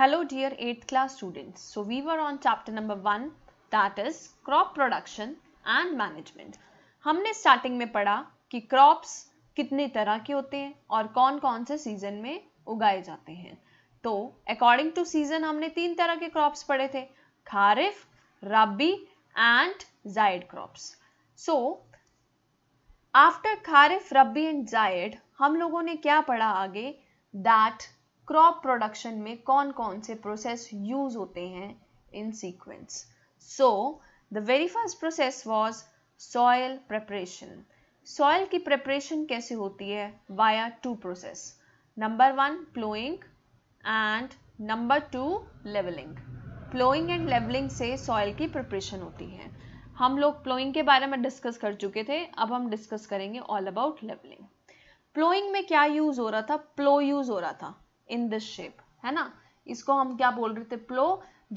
Hello dear eight class students so we were on chapter number 1 that is crop production and management हमने starting में पढ़ा कि crops कितने तरह के होते हैं और कौन कौन से सीजन में उगाए जाते हैं तो अकॉर्डिंग टू सीजन हमने तीन तरह के क्रॉप्स पढ़े थे Kharif Rabi and Zaid crops so after Kharif Rabi and Zaid हम लोगों ने क्या पढ़ा आगे दैट क्रॉप प्रोडक्शन में कौन कौन से प्रोसेस यूज होते हैं in sequence so the very first process was soil preparation soil की प्रेपरेशन कैसे होती है via two process number one ploughing and number two levelling ploughing and levelling से सॉयल की प्रिपरेशन होती है हम लोग प्लोइंग के बारे में डिस्कस कर चुके थे अब हम डिस्कस करेंगे ऑल अबाउट लेवलिंग प्लोइंग में क्या यूज़ हो रहा था प्लो यूज़ हो रहा था इन दिस शेप है ना इसको हम क्या बोल रहे थे प्लो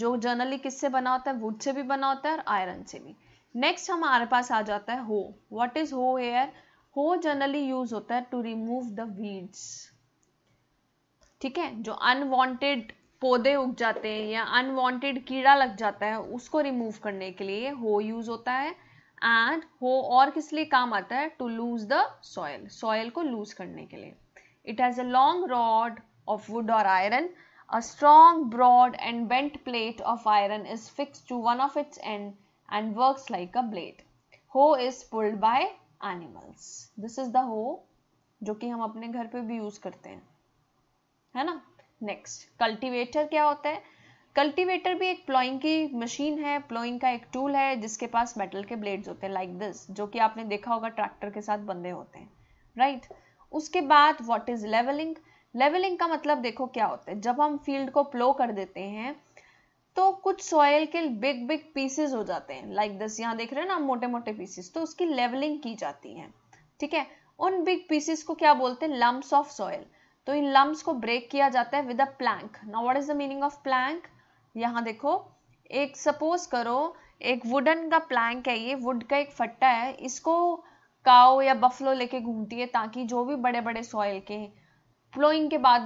जो जनरली किससे बना होता है वुड से भी बना होता है और आयरन से भी नेक्स्ट हमारे पास आ जाता है hoe what is hoe here hoe generally use होता है टू रिमूव द वीड्स ठीक है जो अनवांटेड पौधे उग जाते हैं या अनवांटेड कीड़ा लग जाता है उसको रिमूव करने के लिए हो यूज होता है एंड हो और किस लिए काम आता है to loose the soil soil को लूज करने के लिए it has a long rod of wood or iron. A strong, broad and bent plate of iron is fixed to one of its end and works like a blade. Hoe is pulled by animals. This is the hoe जो कि हम अपने घर पे भी use करते हैं है ना नेक्स्ट कल्टीवेटर क्या होता है कल्टीवेटर भी एक प्लॉइंग की मशीन है प्लॉइंग का एक टूल है जिसके पास मेटल के ब्लेड्स होते हैं लाइक like दिस जो कि आपने देखा होगा ट्रैक्टर के साथ बंधे होते हैं राइट right? उसके बाद व्हाट इज लेवलिंग लेवलिंग का मतलब देखो क्या होता है जब हम फील्ड को प्लो कर देते हैं तो कुछ सॉयल के बिग बिग पीसेस हो जाते हैं लाइक दस यहाँ देख रहे हो ना मोटे मोटे पीसेस तो उसकी लेवलिंग की जाती है ठीक है उन बिग पीसेस को क्या बोलते हैं लम्ब ऑफ सॉयल तो इन लम्ब को ब्रेक किया जाता है with a plank now what is the meaning of plank यहाँ देखो एक सपोज करो एक वुडन का प्लैंक है ये वुड का एक फट्टा है इसको काओ या बफलो लेके घूमती है ताकि जो भी बड़े बड़े सॉयल के फ्लोइंग के बाद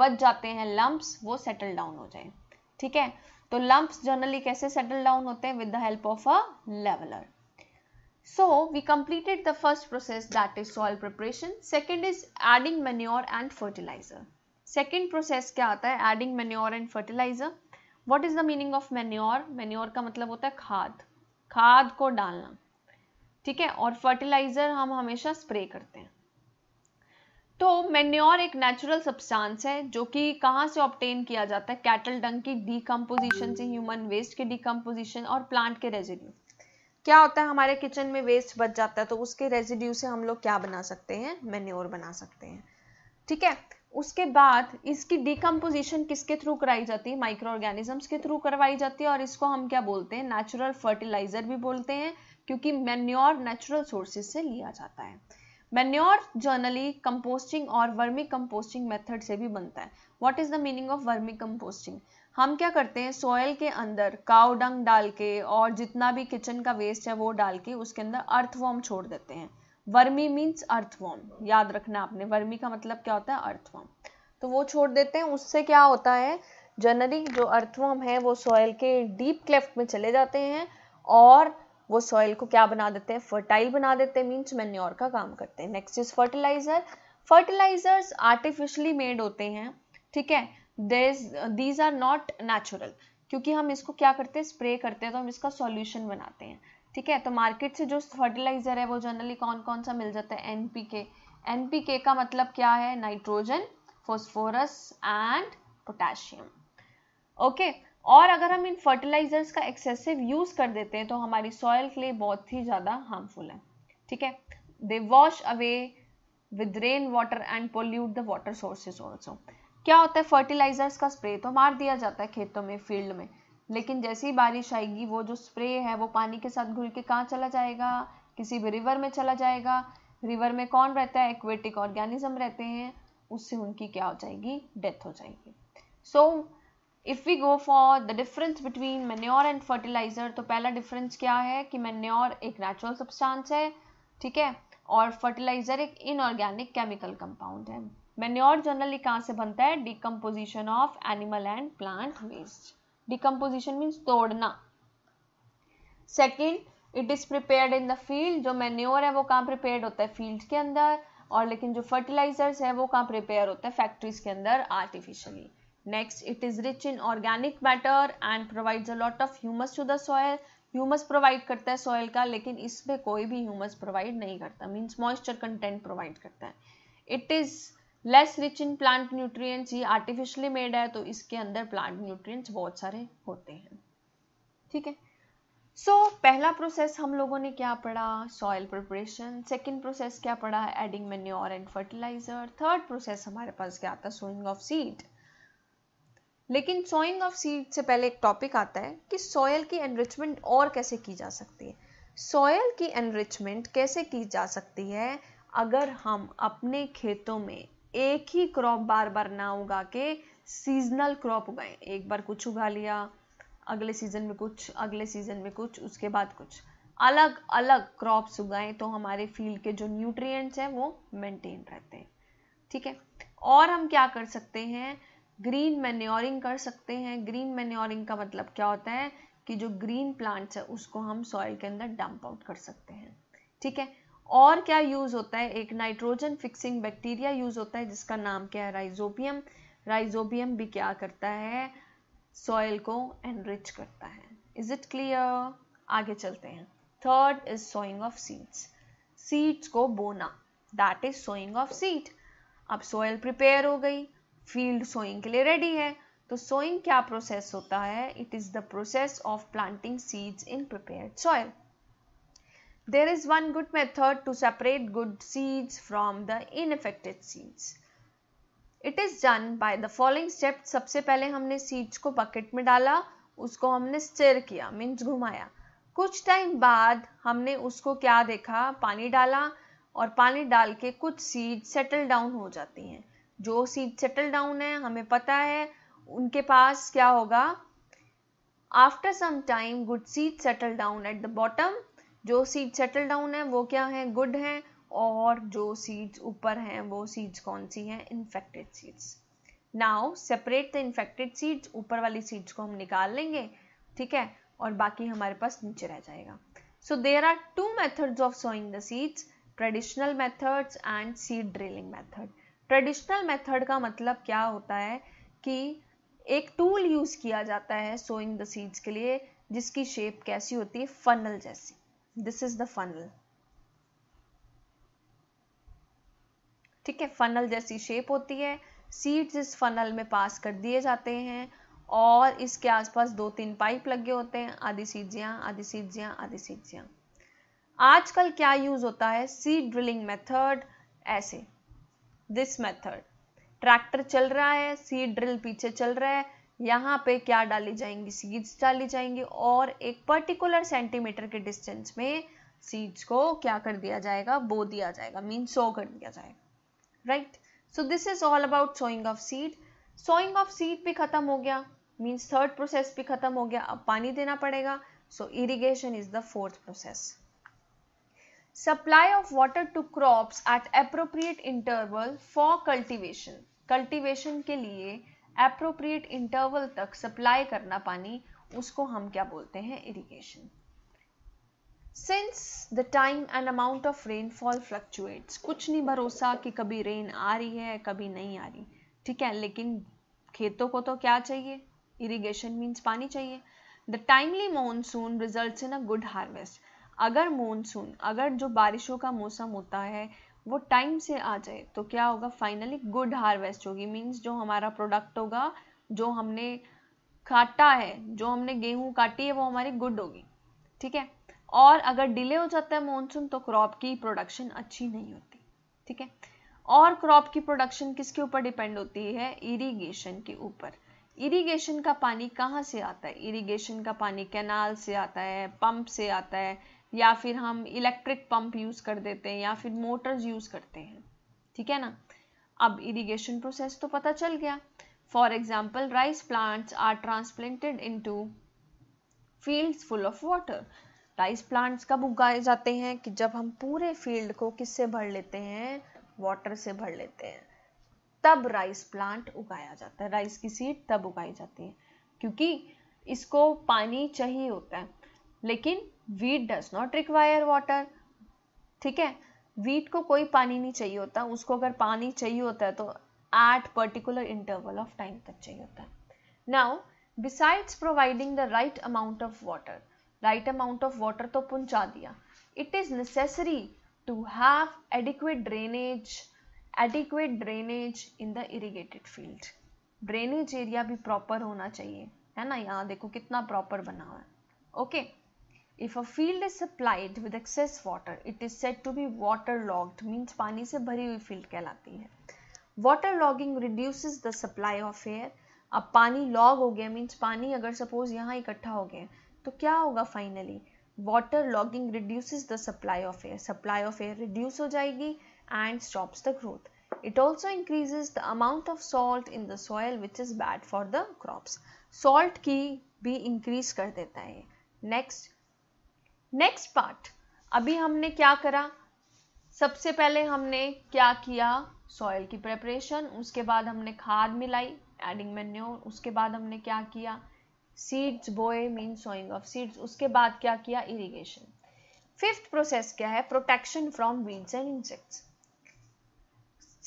बच जाते हैं लम्ब्स वो सेटल डाउन हो जाए ठीक है तो लम्ब्स जनरली कैसे सेटल डाउन होते हैं with the help of a leveller so we completed the first process that is soil preparation second is adding manure and fertiliser second process क्या आता है adding manure and fertiliser what is the meaning of manure manure का मतलब होता है खाद खाद को डालना ठीक है और फर्टिलाइजर हम हमेशा स्प्रे करते हैं तो मेन्योर एक नेचुरल सब्सटेंस है जो कि कहाँ से ऑप्टेन किया जाता है कैटल डंग की डीकम्पोजिशन से ह्यूमन वेस्ट के डीकम्पोजिशन और प्लांट के रेजिड्यू क्या होता है हमारे किचन में वेस्ट बच जाता है तो उसके रेजिड्यू से हम लोग क्या बना सकते हैं मेन्योर बना सकते हैं ठीक है उसके बाद इसकी डिकम्पोजिशन किसके थ्रू कराई जाती है माइक्रो ऑर्गेनिजम्स के थ्रू करवाई जाती है और इसको हम क्या बोलते हैं नेचुरल फर्टिलाइजर भी बोलते हैं क्योंकि मेन्योर नेचुरल सोर्सेज से लिया जाता है मेन्योर जर्नली कंपोस्टिंग और वर्मी कंपोस्टिंग मेथड से भी बनता है what is the meaning of vermicomposting हम क्या करते हैं सॉयल के अंदर काव डंग डाल के और जितना भी किचन का वेस्ट है वो डाल के उसके अंदर अर्थवॉर्म छोड़ देते हैं वर्मी मीन्स अर्थवॉर्म याद रखना आपने वर्मी का मतलब क्या होता है अर्थवॉर्म तो वो छोड़ देते हैं उससे क्या होता है जनरली जो अर्थवॉर्म है वो सॉयल के डीप क्लेफ्ट में चले जाते हैं और वो सॉइल को क्या बना देते हैं फर्टाइल बना देते हैं मीन्स मेन्योर का काम करते हैं next is fertilizer fertilizers artificially made होते हैं ठीक है दीज आर नॉट नेचुरल क्योंकि हम इसको क्या करते हैं स्प्रे करते हैं तो हम इसका सॉल्यूशन बनाते हैं ठीक है तो मार्केट से जो फर्टिलाइजर है वो जनरली कौन कौन सा मिल जाता है एनपीके एनपीके का मतलब क्या है nitrogen phosphorus and potassium okay okay, और अगर हम इन फर्टिलाइजर्स का एक्सेसिव यूज़ कर देते हैं तो हमारी सॉयल के लिए बहुत ही ज़्यादा हार्मफुल है ठीक है they wash away with rain water and pollute the water sources also क्या होता है फर्टिलाइजर्स का स्प्रे तो मार दिया जाता है खेतों में फील्ड में लेकिन जैसे ही बारिश आएगी वो जो स्प्रे है वो पानी के साथ घुल के कहाँ चला जाएगा किसी भी रिवर में चला जाएगा रिवर में कौन रहता है एक्वेटिक ऑर्गेनिज्म रहते हैं उससे उनकी क्या हो जाएगी डेथ हो जाएगी so so, if we go for the difference between manure and fertilizer तो पहला डिफरेंस क्या है कि मेन्योर एक नेचुरल सब्सटेंस है ठीक है और फर्टिलाइज़र एक इनऑर्गेनिक केमिकल कंपाउंड है मेन्योर जनरली कहाँ से बनता है decomposition of animal and plant waste decomposition means तोड़ना second it is prepared in the field जो मेन्योर है वो कहाँ प्रिपेयर्ड होता है फील्ड के अंदर और लेकिन जो फर्टिलाइजर्स है वो कहाँ प्रिपेयर होता है फैक्ट्रीज के अंदर artificially Next, it is rich in organic matter and provides a lot of humus to the soil. Humus provide करता है सॉयल का लेकिन इसमें कोई भी ह्यूमस प्रोवाइड नहीं करता मीन्स मॉइस्चर कंटेंट प्रोवाइड करता है it is less rich in plant nutrients ये आर्टिफिशियली मेड है तो इसके अंदर प्लांट न्यूट्रिएंट्स बहुत सारे होते हैं ठीक है सो so, पहला प्रोसेस हम लोगों ने क्या पढ़ा सॉयल प्रिपरेशन सेकंड प्रोसेस क्या पढ़ा adding manure and fertilizer third process हमारे पास क्या आता सोइंग ऑफ सीड लेकिन सोइंग ऑफ सीड से पहले एक टॉपिक आता है कि सॉयल की एनरिचमेंट और कैसे की जा सकती है सॉयल की एनरिचमेंट कैसे की जा सकती है अगर हम अपने खेतों में एक ही क्रॉप बार बार ना उगा के सीजनल क्रॉप उगाएं एक बार कुछ उगा लिया अगले सीजन में कुछ अगले सीजन में कुछ उसके बाद कुछ अलग अलग क्रॉप्स उगाएं तो हमारे फील्ड के जो न्यूट्रिएंट्स हैं वो मेंटेन रहते हैं ठीक है और हम क्या कर सकते हैं ग्रीन मैन्योरिंग कर सकते हैं ग्रीन मैन्योरिंग का मतलब क्या होता है कि जो ग्रीन प्लांट्स है उसको हम सॉइल के अंदर डंप आउट कर सकते हैं ठीक है और क्या यूज़ होता है एक नाइट्रोजन फिक्सिंग बैक्टीरिया यूज़ होता है जिसका नाम क्या है राइजोबियम राइजोबियम भी क्या करता है सॉइल को एनरिच करता है इज इट क्लियर आगे चलते हैं third is sowing of seeds seeds को बोना that is sowing of seed अब सॉइल प्रिपेयर हो गई फील्ड सोइंग के लिए रेडी है तो सोइंग क्या प्रोसेस होता है it is the process of planting seeds in prepared soil there is one good method to separate good seeds from the ineffected seeds it is done by the following step सबसे पहले हमने seeds को bucket में डाला उसको हमने stir किया means घुमाया कुछ टाइम बाद हमने उसको क्या देखा पानी डाला और पानी डाल के कुछ सीड सेटल डाउन हो जाती हैं जो सीट सेटल डाउन है हमें पता है उनके पास क्या होगा after some time good seed settle down at the bottom जो सीट सेटल डाउन है वो क्या है गुड है और जो सीट्स ऊपर हैं वो सीट्स कौन सी हैं infected seeds now separate the infected seeds ऊपर वाली सीट्स को हम निकाल लेंगे ठीक है और बाकी हमारे पास नीचे रह जाएगा so there are two methods of sowing the seeds traditional methods and seed drilling method traditional method का मतलब क्या होता है कि एक टूल यूज किया जाता है सोइंग द सीड्स के लिए जिसकी शेप कैसी होती है फनल जैसी दिस इज द फनल ठीक है फनल जैसी शेप होती है सीड्स इस फनल में पास कर दिए जाते हैं और इसके आसपास दो तीन पाइप लगे होते हैं आधी सीजियां आधी सीजियां आधी सीजियां आजकल क्या यूज होता है सीड ड्रिलिंग मेथड ऐसे दिस मेथड ट्रैक्टर चल रहा है सीड ड्रिल पीछे चल रहा है यहाँ पे क्या डाली जाएंगी सीड्स डाली जाएंगी और एक पर्टिकुलर सेंटीमीटर के डिस्टेंस में सीड्स को क्या कर दिया जाएगा बो दिया जाएगा मीन सो कर दिया जाएगा right so this is all about sowing of seed sowing of seed भी खत्म हो गया मीन्स थर्ड प्रोसेस भी खत्म हो गया अब पानी देना पड़ेगा so irrigation is the fourth process supply of water to crops at appropriate interval for cultivation cultivation के लिए appropriate interval तक supply करना पानी उसको हम क्या बोलते हैं irrigation since the time and amount of rainfall fluctuates कुछ नहीं भरोसा कि कभी rain आ रही है कभी नहीं आ रही ठीक है लेकिन खेतों को तो क्या चाहिए irrigation means पानी चाहिए the timely monsoon results in a good harvest अगर मानसून अगर जो बारिशों का मौसम होता है वो टाइम से आ जाए तो क्या होगा फाइनली गुड हार्वेस्ट होगी मीन्स जो हमारा प्रोडक्ट होगा जो हमने काटा है जो हमने गेहूँ काटी है वो हमारी गुड होगी ठीक है और अगर डिले हो जाता है मानसून तो क्रॉप की प्रोडक्शन अच्छी नहीं होती ठीक है और क्रॉप की प्रोडक्शन किसके ऊपर डिपेंड होती है इरिगेशन के ऊपर इरिगेशन का पानी कहाँ से आता है इरिगेशन का पानी कैनाल से आता है पंप से आता है या फिर हम इलेक्ट्रिक पंप यूज़ कर देते हैं या फिर मोटर्स यूज़ करते हैं ठीक है ना अब इरिगेशन प्रोसेस तो पता चल गया for example rice plants are transplanted into field full of water rice plants कब उगाए जाते हैं कि जब हम पूरे फील्ड को किससे भर लेते हैं वाटर से भर लेते हैं तब राइस प्लांट उगाया जाता है राइस की सीड तब उगाई जाती है क्योंकि इसको पानी चाहिए होता है लेकिन wheat does not require water ठीक है वीट को कोई पानी नहीं चाहिए होता उसको अगर पानी चाहिए होता है तो at particular interval of time तक चाहिए होता है now besides providing the right amount of water right amount of water तो पहुंचा दिया it is necessary to have adequate drainage adequate drainage in the irrigated field drainage area भी proper होना चाहिए है ना यहाँ देखो कितना प्रॉपर बना हुआ है okay okay. if a field is supplied with excess water it is said to be waterlogged means पानी से भरी हुई field कहलाती है water logging reduces the supply of air अब पानी log हो गया means पानी अगर suppose यहाँ इकट्ठा हो गया तो क्या होगा finally water logging reduces the supply of air supply of air reduce हो जाएगी and stops the growth it also increases the amount of salt in the soil which is bad for the crops salt की भी increase कर देता है next next part अभी हमने क्या करा सबसे पहले हमने क्या किया सॉइल की प्रेपरेशन उसके बाद हमने खाद मिलाई एडिंग मेन्योर उसके बाद हमने क्या किया सीड्स बोए मीन सोइंग ऑफ सीड्स उसके बाद क्या किया इरिगेशन फिफ्थ प्रोसेस क्या है protection from weeds and insects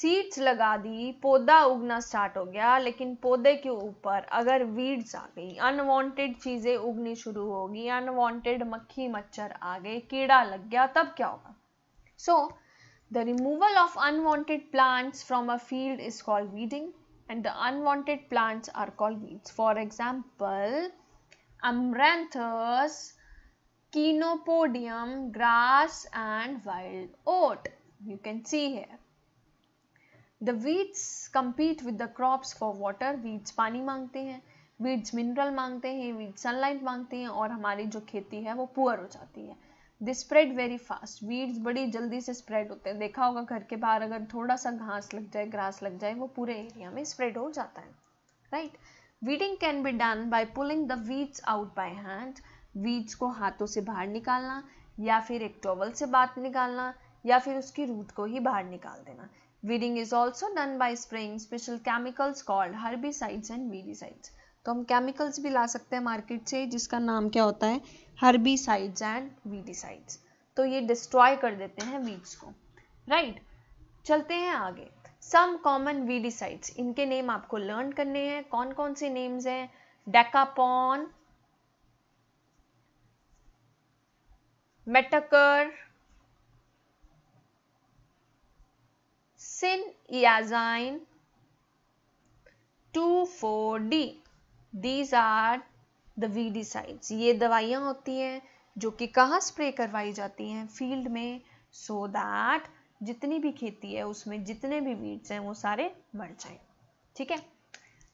seeds लगा दी पौधा उगना स्टार्ट हो गया लेकिन पौधे के ऊपर अगर वीड्स आ गई अनवांटेड चीज़ें उगनी शुरू होगी अनवांटेड मक्खी मच्छर आ गए कीड़ा लग गया तब क्या होगा so the removal of unwanted plants from a field is called weeding and the unwanted plants are called weeds for example amaranthus chenopodium grass and wild oat you can see here the weeds compete with the crops for water weeds पानी मांगते हैं weeds mineral मांगते हैं weeds sunlight मांगते हैं और हमारी जो खेती है वो पुअर हो जाती है they spread very fast weeds बड़ी जल्दी से स्प्रेड होते हैं देखा होगा घर के बाहर अगर थोड़ा सा घास लग जाए ग्रास लग जाए वो पूरे एरिया में स्प्रेड हो जाता है right weeding can be done by pulling the weeds out by hand weeds को हाथों से बाहर निकालना या फिर एक टॉवल से बात निकालना या फिर उसकी रूट को ही बाहर निकाल देना weeding is also done by spraying special chemicals called herbicides and weedicides तो हम केमिकल्स भी ला सकते हैं मार्केट से जिसका नाम क्या होता है हर्बिसाइड्स एंड वीडीसाइड्स तो ये डिस्ट्रॉय कर देते हैं वीड्स को राइट right? चलते हैं आगे सम कॉमन वीडिसाइड्स इनके नेम आपको लर्न करने हैं कौन कौन से नेम्स हैं डेकापॉन मेटकर Cyniazine 2,4-D. These are the weedicides ये दवाइयाँ होती हैं जो कि कहाँ स्प्रे करवाई जाती हैं फील्ड में सो so दैट जितनी भी खेती है उसमें जितने भी वीड्स हैं वो सारे मर जाए ठीक है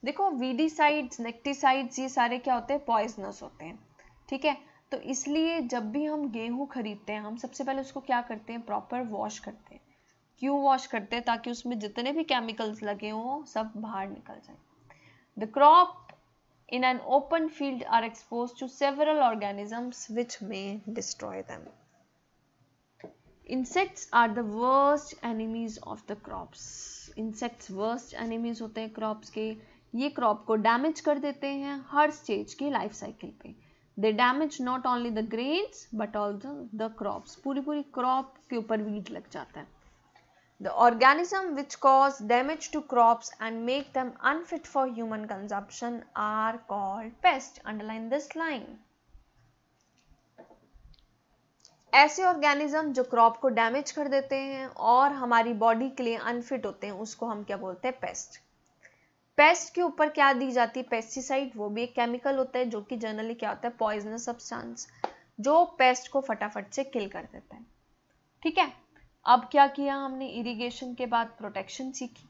देखो वीडीसाइड्स नेक्टिसाइड्स ये सारे क्या होते हैं पॉइजनस होते हैं ठीक है तो इसलिए जब भी हम गेहूं खरीदते हैं हम सबसे पहले उसको क्या करते हैं प्रॉपर वॉश करते हैं क्यों वॉश करते हैं ताकि उसमें जितने भी केमिकल्स लगे हों सब बाहर निकल जाए the crop in an open field are expose to several organisms which may destroy them insects are the worst enemies of the crop insects worst enemies होते हैं क्रॉप्स के ये क्रॉप को डैमेज कर देते हैं हर स्टेज की लाइफ साइकिल पे they damage not only the grain but also the crops पूरी पूरी क्रॉप के ऊपर वीट लग जाता है The organism which cause damage to crops and make them unfit for human consumption are called pest Underline this line. ऐसे organism जो crop को डैमेज कर देते हैं और हमारी बॉडी के लिए अनफिट होते हैं उसको हम क्या बोलते हैं पेस्ट पेस्ट के ऊपर क्या दी जाती है पेस्टिसाइड वो भी एक केमिकल होता है जो कि जनरली क्या होता है पॉइजनस सब्सटेंस जो पेस्ट को फटाफट से किल कर देता है ठीक है अब क्या किया हमने इरिगेशन के बाद प्रोटेक्शन सीखी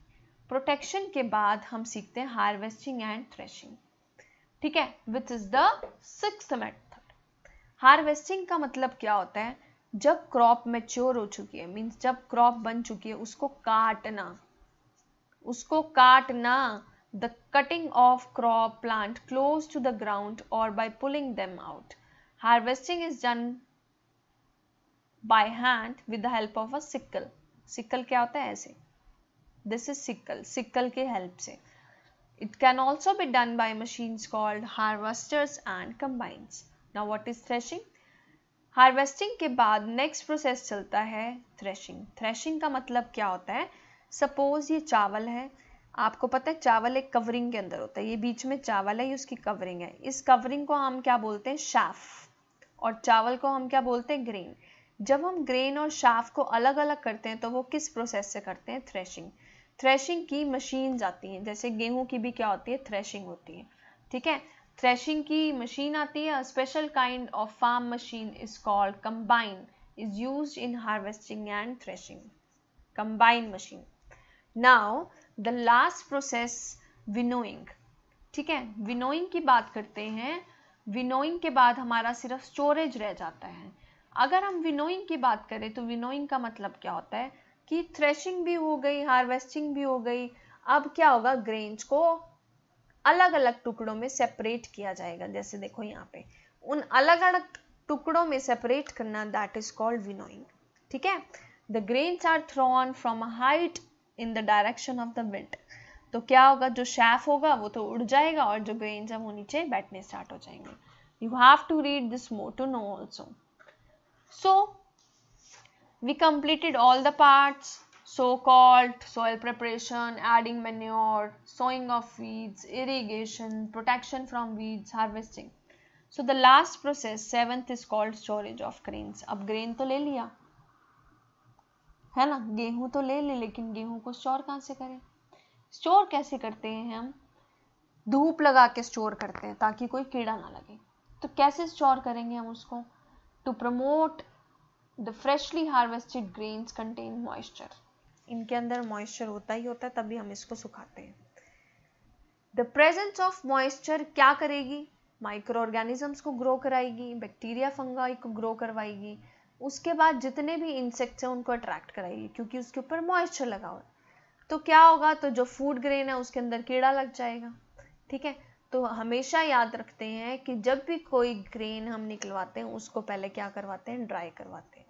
प्रोटेक्शन के बाद हम सीखते हैं हार्वेस्टिंग एंड थ्रेशिंग ठीक है which is the six method harvesting का मतलब क्या होता है जब क्रॉप मेच्योर हो चुकी है मीन्स जब क्रॉप बन चुकी है उसको काटना उसको काटना the cutting of crop plant close to the ground और by pulling them out harvesting is done by hand with the help of a sickle sickle क्या होता है ऐसे this is sickle sickle के help से it can also be done by machines called harvesters and combines now what is threshing harvesting के बाद next process चलता है थ्रेशिंग थ्रेशिंग का मतलब क्या होता है सपोज ये चावल है आपको पता है चावल एक कवरिंग के अंदर होता है ये बीच में चावल है ये उसकी कवरिंग है इस कवरिंग को हम क्या बोलते हैं शाफ और चावल को हम क्या बोलते हैं ग्रेन जब हम ग्रेन और शाफ को अलग अलग करते हैं तो वो किस प्रोसेस से करते हैं थ्रेशिंग थ्रेशिंग की मशीन आती हैं जैसे गेहूं की भी क्या होती है थ्रेशिंग होती है ठीक है थ्रेशिंग की मशीन आती है special kind of farm machine is called combine is use in harvesting and threshing combine machine now the last process winnowing ठीक है विनोइंग की बात करते हैं विनोइंग के बाद हमारा सिर्फ स्टोरेज रह जाता है अगर हम विनोइंग की बात करें तो विनोइंग का मतलब क्या होता है कि थ्रेशिंग भी हो गई हार्वेस्टिंग भी हो गई अब क्या होगा ग्रेन्स को अलग अलग टुकड़ों में सेपरेट किया जाएगा जैसे देखो यहाँ पे उन अलग अलग टुकड़ों में सेपरेट करना दैट इज कॉल्ड विनोइंग ठीक है the grains are thrown from height in the direction of the wind तो क्या होगा जो शैफ होगा वो तो उड़ जाएगा और जो ग्रेन्स है वो नीचे बैठने स्टार्ट हो जाएंगे you have to read this more to know also So we completed all the parts so called soil preparation, adding manure, sowing of weeds, irrigation, protection from weeds, harvesting. So the last process seventh is called storage of grains. ab grain to le liya है ना गेहूं तो ले ले लेकिन गेहूं को store कहाँ से करें स्टोर कैसे करते हैं हम धूप लगा के स्टोर करते हैं ताकि कोई कीड़ा ना लगे तो कैसे स्टोर करेंगे हम उसको to promote the freshly harvested grains contain moisture इनके अंदर मॉइस्चर होता ही होता है तभी हम इसको सुखाते हैं द प्रेजेंस ऑफ मॉइस्चर क्या करेगी माइक्रो ऑर्गेनिजम्स को ग्रो कराएगी बैक्टीरिया फंगाई को ग्रो करवाएगी उसके बाद जितने भी इंसेक्ट्स हैं उनको अट्रैक्ट कराएगी क्योंकि उसके ऊपर मॉइस्चर लगा हुआ है तो क्या होगा तो जो फूड ग्रेन है उसके अंदर कीड़ा लग जाएगा ठीक है तो हमेशा याद रखते हैं कि जब भी कोई ग्रेन हम निकलवाते हैं उसको पहले क्या करवाते हैं ड्राई करवाते हैं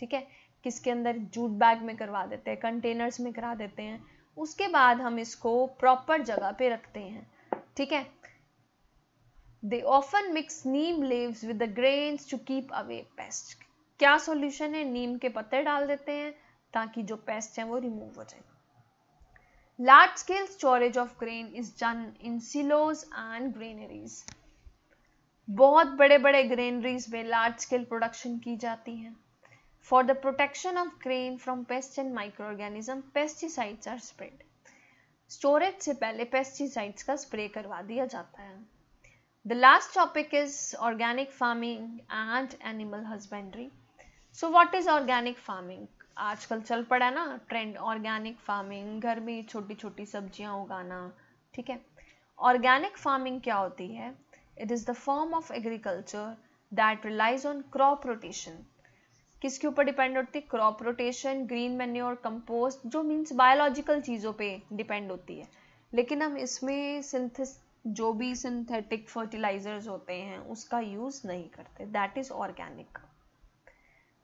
ठीक है किसके अंदर जूट बैग में करवा देते हैं कंटेनर्स में करा देते हैं उसके बाद हम इसको प्रॉपर जगह पे रखते हैं ठीक है they often mix neem leaves with the grain to keep away pest क्या सॉल्यूशन है नीम के पत्ते डाल देते हैं ताकि जो पेस्ट है वो रिमूव हो जाए Large scale storage of grain is done in silos and granaries. बहुत बड़े बड़े ग्रेनरीज में लार्ज स्केल प्रोडक्शन की जाती है for the protection of grain from pest and microorganism pesticides are spread storage से पहले पेस्टिसाइड्स का स्प्रे करवा दिया जाता है the last topic is organic farming and animal husbandry so what is organic farming आजकल चल पड़ा है ना ट्रेंड ऑर्गेनिक फार्मिंग घर में छोटी छोटी सब्जियां उगाना ठीक है ऑर्गेनिक फार्मिंग क्या होती है it is the form of agriculture that relies on crop rotation किसके ऊपर डिपेंड होती है crop rotation green manure compost जो मीन्स बायोलॉजिकल चीज़ों पे डिपेंड होती है लेकिन हम इसमें सिंथिस जो भी सिंथेटिक फर्टिलाइजर्स होते हैं उसका यूज़ नहीं करते that is organic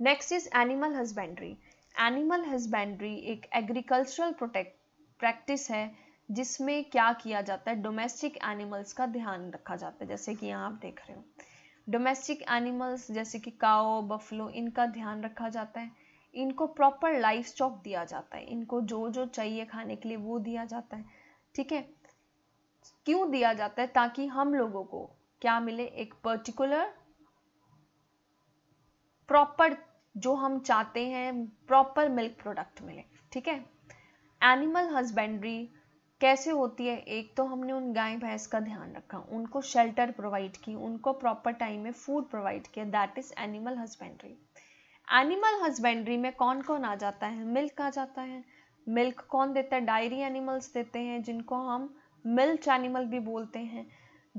next is animal husbandry animal husbandry एक एग्रीकल्चरल प्रोटेक्ट प्रैक्टिस है जिसमें क्या किया जाता है डोमेस्टिक एनिमल्स का ध्यान रखा जाता है जैसे कि यहाँ आप देख रहे हो डोमेस्टिक एनिमल्स जैसे कि काओ बफलो इनका ध्यान रखा जाता है इनको प्रॉपर लाइफ स्टॉक दिया जाता है इनको जो जो चाहिए खाने के लिए वो दिया जाता है ठीक है क्यों दिया जाता है ताकि हम लोगों को क्या मिले एक पर्टिकुलर प्रॉपर जो हम चाहते हैं प्रॉपर मिल्क प्रोडक्ट मिले ठीक है एनिमल हस्बेंड्री कैसे होती है एक तो हमने उन गाय भैंस का ध्यान रखा उनको शेल्टर प्रोवाइड की उनको प्रॉपर टाइम में फूड प्रोवाइड किया that is animal husbandry animal husbandry में कौन कौन आ जाता है मिल्क आ जाता है मिल्क कौन देता है डायरी एनिमल्स देते हैं जिनको हम मिल्क एनिमल भी बोलते हैं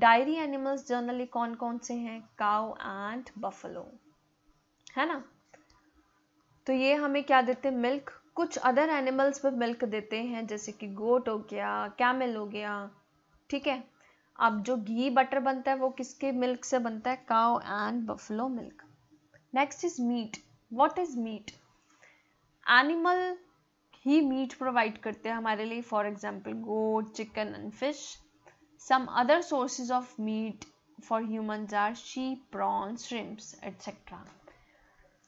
डायरी एनिमल्स जनरली कौन कौन से हैं काउ एंड बफलो है ना तो ये हमें क्या देते हैं मिल्क कुछ अदर एनिमल्स भी मिल्क देते हैं जैसे कि गोट हो गया कैमल हो गया ठीक है अब जो घी बटर बनता है वो किसके मिल्क से बनता है cow and buffalo milk next is meat what is meat animal ही मीट प्रोवाइड करते हैं हमारे लिए for example goat chicken and fish some other sources of meat for human are she prawns shrimps etcetera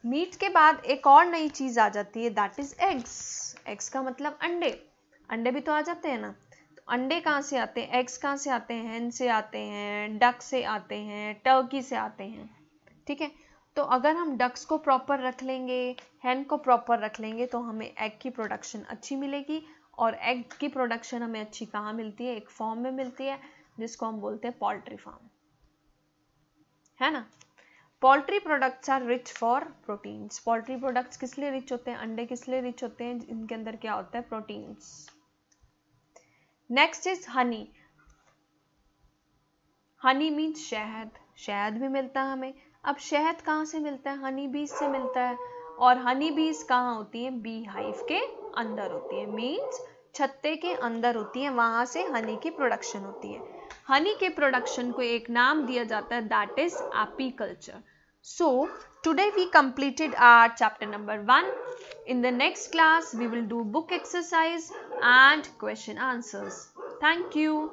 meat के बाद एक और नई चीज़ आ जाती है दैट इज़ एग्स एग्स का मतलब अंडे अंडे भी तो आ जाते हैं ना तो अंडे कहाँ से आते हैं एग्स कहाँ से आते हैं हेन से आते हैं डक से आते हैं टर्की से आते हैं ठीक है तो अगर हम डक्स को प्रॉपर रख लेंगे हैन को प्रॉपर रख लेंगे तो हमें एग की प्रोडक्शन अच्छी मिलेगी और एग की प्रोडक्शन हमें अच्छी कहाँ मिलती है एक फॉर्म में मिलती है जिसको हम बोलते हैं पोल्ट्री फार्म है ना poultry products are rich for proteins poultry products किस लिए रिच होते हैं अंडे किस लिए रिच होते हैं इनके अंदर क्या होता है proteins next is honey honey means शहद शहद भी मिलता है हमें अब शहद कहाँ से मिलता है हनी बीज से मिलता है और हनी बीज कहाँ होती है बी हाइव के अंदर होती है मीन्स छत्ते के अंदर होती है वहाँ से हनी की प्रोडक्शन होती है हनी के प्रोडक्शन को एक नाम दिया जाता है that is culture so today we completed our chapter number one in the next class we will do book exercise and question answers thank you